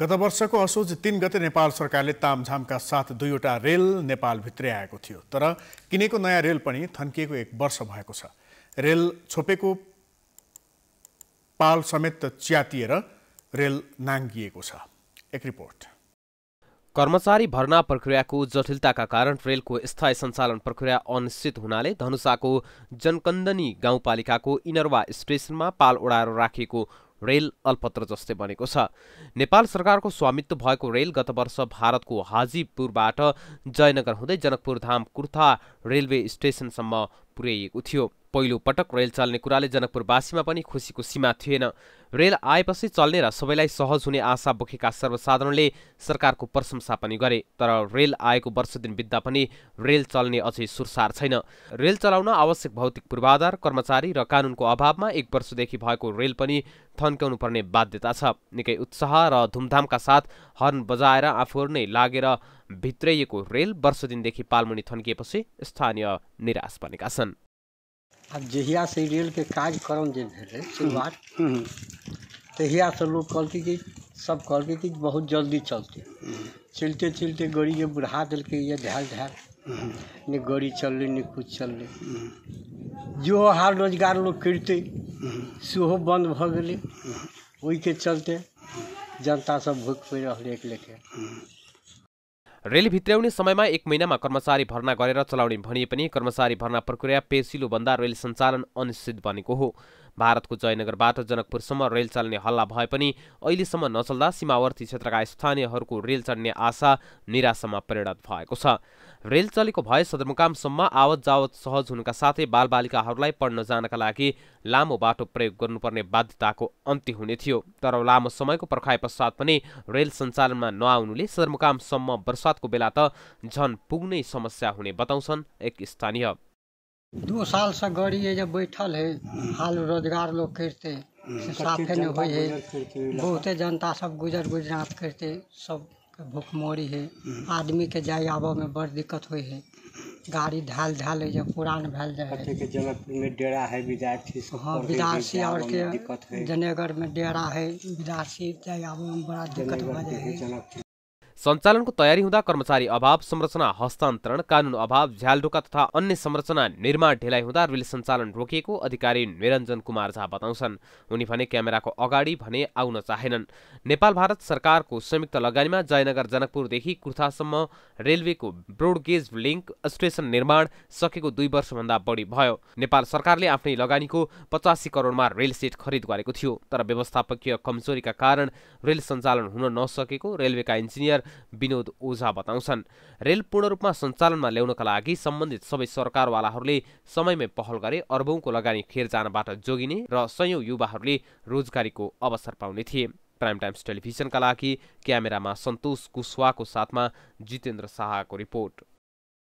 गत वर्षको असोज तिन गते नेपाल सरकारले तामझामका साथ दुईवटा रेल नेपाल आएको थियो तर किनेको नयाँ रेल पनि थन्किएको एक वर्ष भएको छ रेल छोपेको पाल समेत च्यातिएर रेल नाङ्गिएको छ एक रिपोर्ट कर्मचारी भर्ना प्रक्रियाको जटिलताका कारण रेलको स्थायी सञ्चालन प्रक्रिया अनिश्चित हुनाले धनुषाको जनकन्दनी गाउँपालिकाको इनरवा स्टेसनमा पाल ओडाएर राखिएको रेल अल्पत्र जस्तै बनेको छ नेपाल सरकारको स्वामित्व भएको रेल गत वर्ष भारतको हाजीपुरबाट जयनगर हुँदै जनकपुरधाम कुर्था रेलवे स्टेसनसम्म पुर्याइएको थियो पहिलो पटक रेल चल्ने कुराले जनकपुरवासीमा पनि खुसीको सीमा थिएन रेल आएपछि चल्ने र सबैलाई सहज हुने आशा बोकेका सर्वसाधारणले सरकारको प्रशंसा पनि गरे तर रेल आएको वर्ष दिन बित्दा पनि रेल चल्ने अझै सुरसार छैन रेल चलाउन आवश्यक भौतिक पूर्वाधार कर्मचारी र कानुनको अभावमा एक वर्षदेखि भएको रेल पनि थन्क्याउनु पर्ने बाध्यता छ निकै उत्साह र धुमधामका साथ हर्न बजाएर आफूहरू नै लागेर भित्रिएको रेल वर्ष दिनदेखि पालमुनि थन्किएपछि स्थानीय निराश बनेका छन् आ जहिया काज कार्यक्रम जे भेलै शुरुआत हम्म, हम्म, हम्म। तहिया से लोक कहलकै कि सब कहलकै कि बहुत जल्दी चलतै चलिते चलिते गाड़ी जे बुढ़ा देलकैए ढाल ने नहि चल चललै नहि किछु चललै जेहो हाल रोजगार लोक करते सेहो बन्द भऽ गेलै ओहिके चलते सब भुखि पड़ि रहलै एक लेखे रेल भित्र्याउने समयमा एक महिनामा कर्मचारी भर्ना गरेर चलाउने भनिए पनि कर्मचारी भर्ना प्रक्रिया पेसिलोभन्दा रेल सञ्चालन अनिश्चित बनेको हो भारतको जयनगरबाट जनकपुरसम्म रेल चल्ने हल्ला भए पनि अहिलेसम्म नचल्दा सीमावर्ती क्षेत्रका स्थानीयहरूको रेल चढ्ने आशा निराशामा परिणत भएको छ रेल चलेको भए सदरमुकामसम्म आवत जावत सहज हुनुका साथै बालबालिकाहरूलाई पढ्न जानका लागि लामो बाटो प्रयोग गर्नुपर्ने बाध्यताको अन्त्य हुने थियो तर लामो समयको पर्खाए पश्चात पनि रेल सञ्चालनमा नआउनुले सदरमुकामसम्म वर्षा बरसात को बेला त झन पुग्नै समस्या होने बताउँछन् एक स्थानीय दो साल से गड़ी है जब बैठल है हाल रोजगार लोग करते साफे नहीं हुई है बहुते जनता सब गुजर गुजरात करते सब भूखमोरी है हम्म। आदमी के जाए आब में बड़ दिक्कत हुई है गाड़ी ढाल ढाल है जब पुरान भैल जाए है के जनकपुर में डेरा है विद्यार्थी हाँ विद्यार्थी और के जनेगढ़ में डेरा है विद्यार्थी जाए आब में बड़ा दिक्कत हो जाए सञ्चालनको तयारी हुँदा कर्मचारी अभाव संरचना हस्तान्तरण कानुन अभाव झ्यालढोका तथा अन्य संरचना निर्माण ढिलाइ हुँदा रेल सञ्चालन रोकिएको अधिकारी निरञ्जन कुमार झा बताउँछन् उनी भने क्यामेराको अगाडि भने आउन चाहेनन् नेपाल भारत सरकारको संयुक्त लगानीमा जयनगर जनकपुरदेखि कुर्थासम्म रेलवेको ब्रोडगेज लिङ्क स्टेसन निर्माण सकेको दुई वर्षभन्दा बढी भयो नेपाल सरकारले आफ्नै लगानीको पचासी करोडमा रेल सेट खरिद गरेको थियो तर व्यवस्थापकीय कमजोरीका कारण रेल सञ्चालन हुन नसकेको रेलवेका इन्जिनियर विनोद ओझा बताउँछन् रेल पूर्ण रूपमा सञ्चालनमा ल्याउनका लागि सम्बन्धित सबै सरकारवालाहरूले समयमै पहल गरे अर्बौंको लगानी खेर जानबाट जोगिने र सयौं युवाहरूले रोजगारीको अवसर पाउने थिए प्राइम टाइम्स टेलिभिजनका लागि क्यामेरामा सन्तोष कुशवाको साथमा जितेन्द्र शाहको रिपोर्ट